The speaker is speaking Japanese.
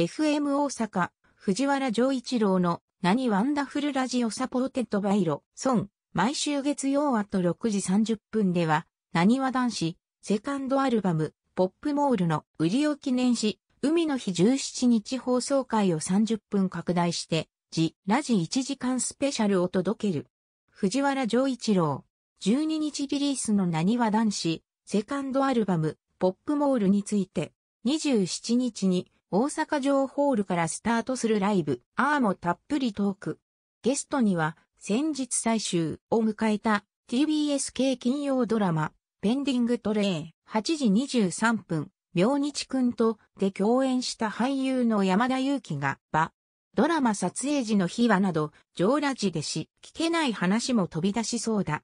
FM 大阪、藤原丈一郎の何ワンダフルラジオサポーテッドバイロ、ソン、毎週月曜あと6時30分では、何は男子、セカンドアルバム、ポップモールの売りを記念し、海の日17日放送回を30分拡大して、ジ、ラジ1時間スペシャルを届ける。藤原丈一郎、12日リリースの何は男子、セカンドアルバム、ポップモールについて、27日に、大阪城ホールからスタートするライブ、アーもたっぷりトーク。ゲストには、先日最終を迎えた TBS 系金曜ドラマ、ペンディングトレー、8時23分、明日くんとで共演した俳優の山田裕貴が、ば、ドラマ撮影時の秘話など、上ラジでし、聞けない話も飛び出しそうだ。